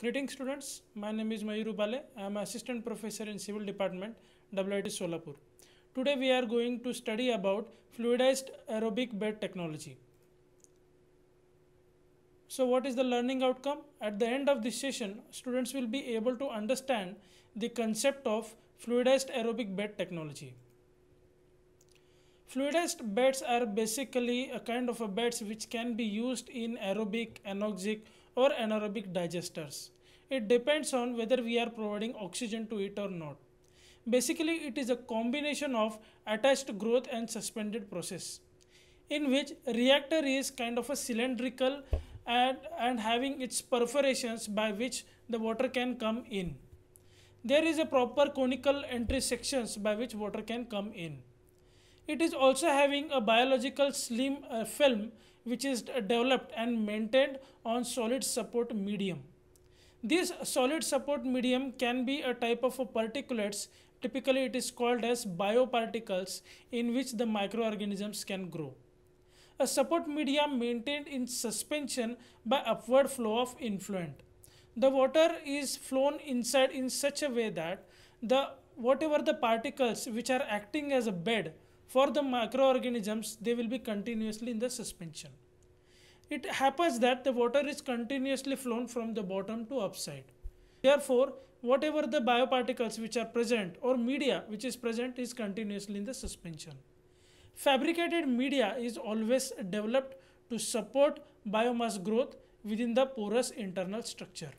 Greetings students, my name is Mayur Bale. I am assistant professor in civil department, WIT Solapur. Today we are going to study about fluidized aerobic bed technology. So what is the learning outcome? At the end of this session, students will be able to understand the concept of fluidized aerobic bed technology. Fluidized beds are basically a kind of a beds which can be used in aerobic, anoxic or anaerobic digesters. It depends on whether we are providing oxygen to it or not. Basically, it is a combination of attached growth and suspended process in which reactor is kind of a cylindrical and, and having its perforations by which the water can come in. There is a proper conical entry sections by which water can come in. It is also having a biological slim uh, film which is developed and maintained on solid support medium. This solid support medium can be a type of a particulates, typically it is called as bioparticles in which the microorganisms can grow. A support medium maintained in suspension by upward flow of influent. The water is flown inside in such a way that the whatever the particles which are acting as a bed for the microorganisms they will be continuously in the suspension it happens that the water is continuously flown from the bottom to upside therefore whatever the bioparticles which are present or media which is present is continuously in the suspension fabricated media is always developed to support biomass growth within the porous internal structure.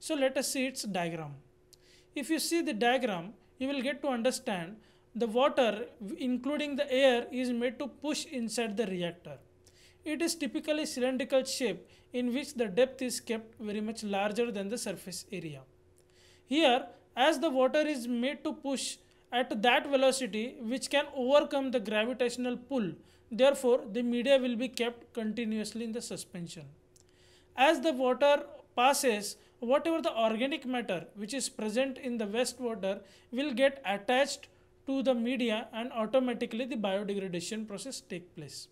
So let us see its diagram. If you see the diagram, you will get to understand the water including the air is made to push inside the reactor. It is typically cylindrical shape in which the depth is kept very much larger than the surface area. Here as the water is made to push at that velocity which can overcome the gravitational pull therefore the media will be kept continuously in the suspension. As the water passes whatever the organic matter which is present in the wastewater will get attached to the media and automatically the biodegradation process take place.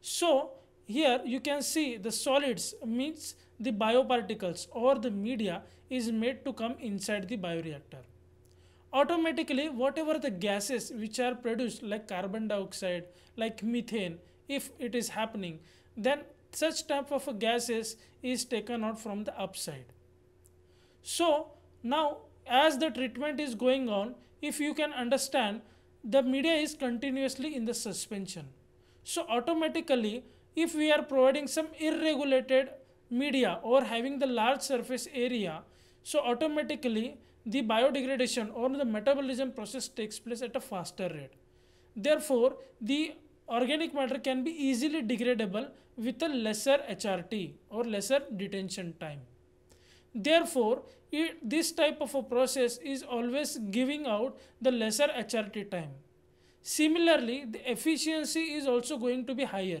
So here you can see the solids means the bioparticles or the media is made to come inside the bioreactor. Automatically whatever the gases which are produced like carbon dioxide, like methane, if it is happening, then such type of gases is taken out from the upside. So now as the treatment is going on if you can understand the media is continuously in the suspension so automatically if we are providing some irregulated media or having the large surface area so automatically the biodegradation or the metabolism process takes place at a faster rate therefore the organic matter can be easily degradable with a lesser HRT or lesser detention time. Therefore, it, this type of a process is always giving out the lesser HRT time. Similarly, the efficiency is also going to be higher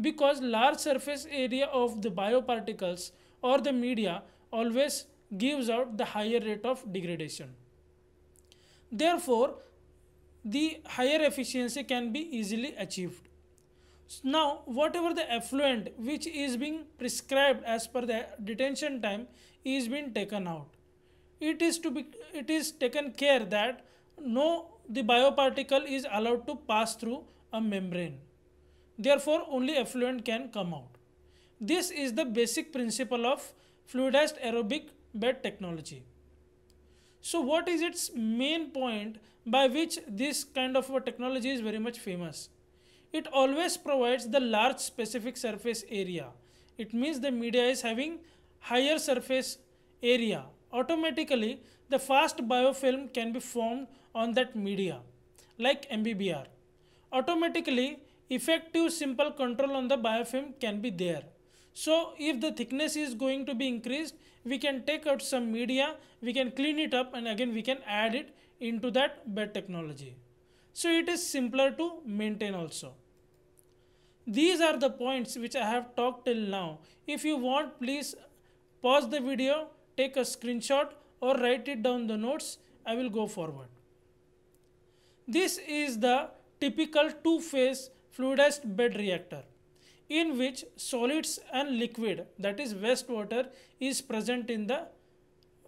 because large surface area of the bioparticles or the media always gives out the higher rate of degradation. Therefore, the higher efficiency can be easily achieved. Now, whatever the effluent which is being prescribed as per the detention time is being taken out it is to be it is taken care that no the bioparticle is allowed to pass through a membrane therefore only effluent can come out this is the basic principle of fluidized aerobic bed technology so what is its main point by which this kind of a technology is very much famous it always provides the large specific surface area it means the media is having higher surface area automatically the fast biofilm can be formed on that media like MBBR. Automatically effective simple control on the biofilm can be there. So if the thickness is going to be increased, we can take out some media, we can clean it up and again we can add it into that bed technology. So it is simpler to maintain also. These are the points which I have talked till now. If you want, please pause the video, take a screenshot or write it down the notes I will go forward. This is the typical two-phase fluidized bed reactor in which solids and liquid that is wastewater is present in the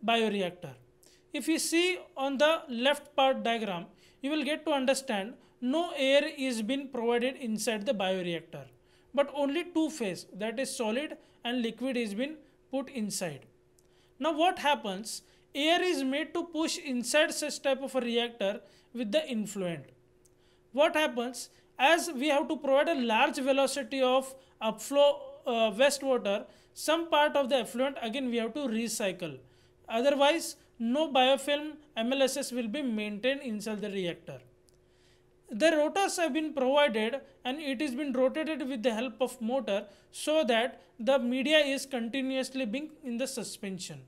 bioreactor. If you see on the left part diagram you will get to understand no air is being provided inside the bioreactor but only two phase that is solid and liquid is being put inside. Now what happens? Air is made to push inside such type of a reactor with the influent. What happens? As we have to provide a large velocity of upflow uh, wastewater, some part of the effluent again we have to recycle. Otherwise, no biofilm MLSS will be maintained inside the reactor. The rotors have been provided and it is been rotated with the help of motor so that the media is continuously being in the suspension.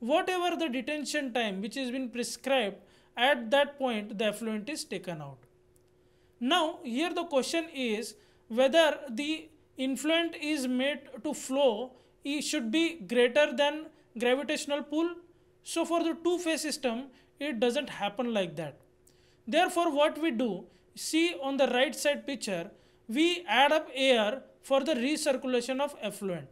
Whatever the detention time which has been prescribed at that point the effluent is taken out. Now here the question is whether the influent is made to flow it should be greater than gravitational pull. So for the two phase system it doesn't happen like that Therefore, what we do, see on the right side picture, we add up air for the recirculation of effluent.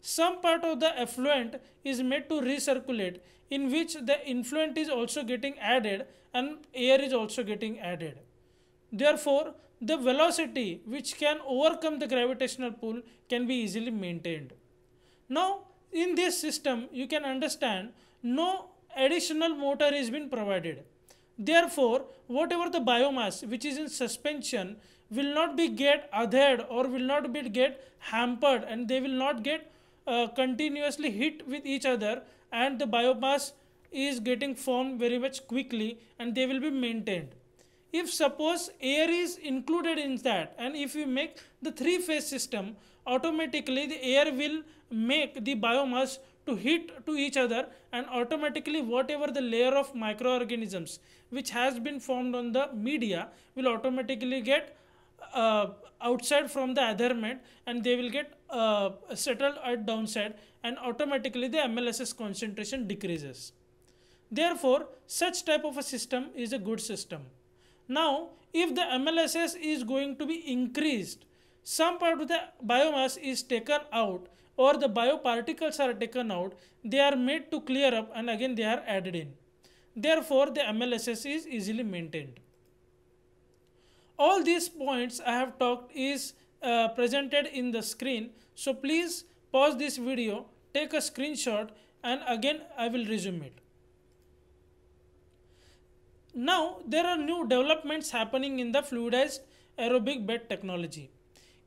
Some part of the effluent is made to recirculate in which the influent is also getting added and air is also getting added. Therefore, the velocity which can overcome the gravitational pull can be easily maintained. Now, in this system, you can understand no additional motor is been provided. Therefore, whatever the biomass which is in suspension will not be get adhered or will not be get hampered and they will not get uh, continuously hit with each other and the biomass is getting formed very much quickly and they will be maintained. If suppose air is included in that and if we make the three phase system automatically the air will make the biomass to hit to each other and automatically whatever the layer of microorganisms which has been formed on the media will automatically get uh, outside from the adherent and they will get uh, settled at downside and automatically the MLSS concentration decreases. Therefore, such type of a system is a good system. Now, if the MLSS is going to be increased, some part of the biomass is taken out or the bioparticles are taken out, they are made to clear up and again they are added in. Therefore, the MLSS is easily maintained. All these points I have talked is uh, presented in the screen. So please pause this video, take a screenshot and again I will resume it. Now there are new developments happening in the fluidized aerobic bed technology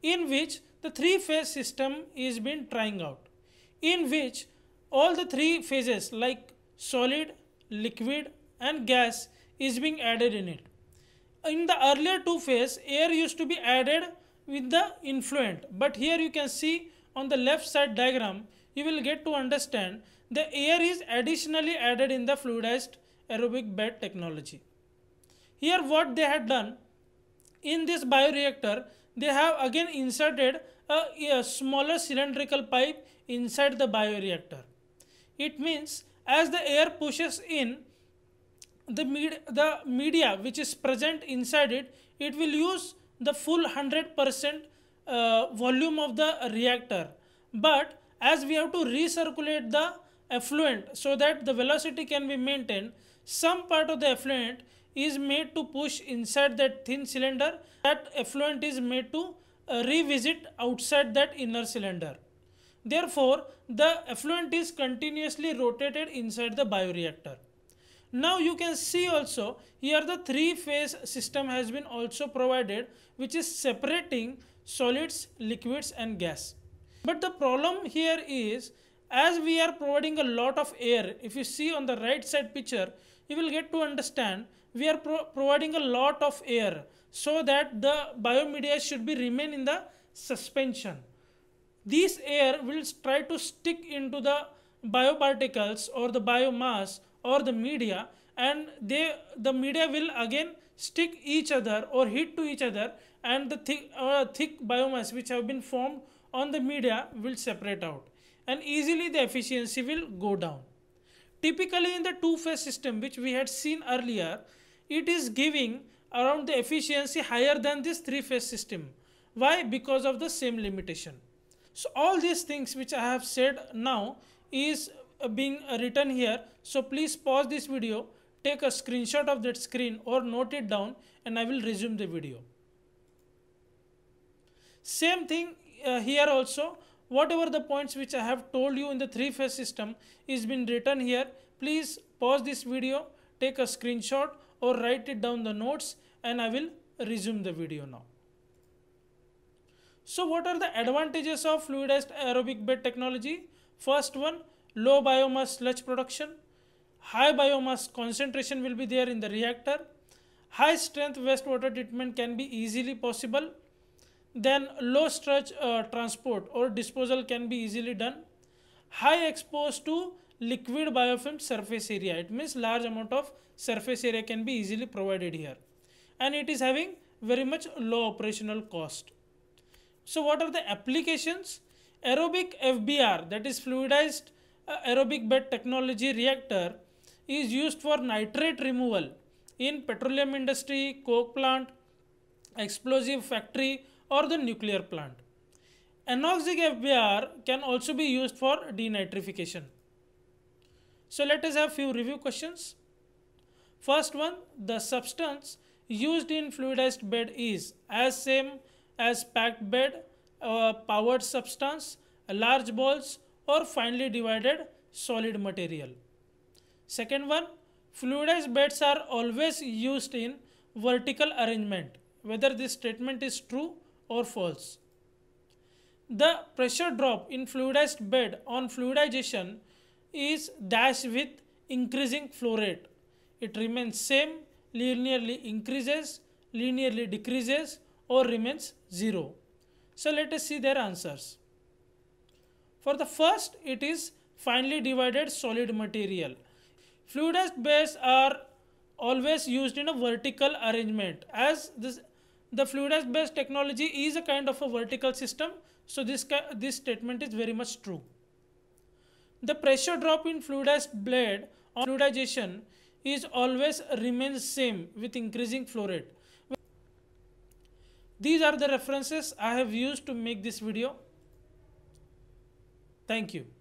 in which the three phase system is been trying out in which all the three phases like solid, liquid and gas is being added in it. In the earlier two phase air used to be added with the influent but here you can see on the left side diagram you will get to understand the air is additionally added in the fluidized aerobic bed technology. Here what they had done in this bioreactor they have again inserted a, a smaller cylindrical pipe inside the bioreactor. It means as the air pushes in, the, med the media which is present inside it, it will use the full 100% uh, volume of the reactor. But as we have to recirculate the effluent so that the velocity can be maintained, some part of the effluent is made to push inside that thin cylinder that effluent is made to uh, revisit outside that inner cylinder therefore the effluent is continuously rotated inside the bioreactor now you can see also here the three phase system has been also provided which is separating solids liquids and gas but the problem here is as we are providing a lot of air if you see on the right side picture you will get to understand we are pro providing a lot of air so that the biomedia should be remain in the suspension. This air will try to stick into the bioparticles or the biomass or the media and they the media will again stick each other or hit to each other and the thick, uh, thick biomass which have been formed on the media will separate out and easily the efficiency will go down. Typically in the two-phase system which we had seen earlier, it is giving around the efficiency higher than this three phase system why because of the same limitation so all these things which i have said now is uh, being uh, written here so please pause this video take a screenshot of that screen or note it down and i will resume the video same thing uh, here also whatever the points which i have told you in the three phase system is been written here please pause this video take a screenshot or write it down the notes and I will resume the video now. So what are the advantages of fluidized aerobic bed technology? First one, low biomass sludge production. High biomass concentration will be there in the reactor. High strength wastewater treatment can be easily possible. Then low sludge uh, transport or disposal can be easily done. High exposed to liquid biofilm surface area. It means large amount of surface area can be easily provided here. And it is having very much low operational cost. So what are the applications? Aerobic FBR that is fluidized uh, aerobic bed technology reactor is used for nitrate removal in petroleum industry, coke plant, explosive factory or the nuclear plant. Anoxic FBR can also be used for denitrification. So let us have few review questions. First one, the substance used in fluidized bed is as same as packed bed, uh, powered substance, large balls or finely divided solid material. Second one, fluidized beds are always used in vertical arrangement, whether this statement is true or false. The pressure drop in fluidized bed on fluidization is dash with increasing flow rate. It remains same, linearly increases, linearly decreases or remains 0. So let us see their answers. For the first, it is finely divided solid material. Fluidized beds are always used in a vertical arrangement as this the fluidized base technology is a kind of a vertical system. So this, this statement is very much true. The pressure drop in fluidized blade on fluidization is always remains same with increasing flow rate. These are the references I have used to make this video. Thank you.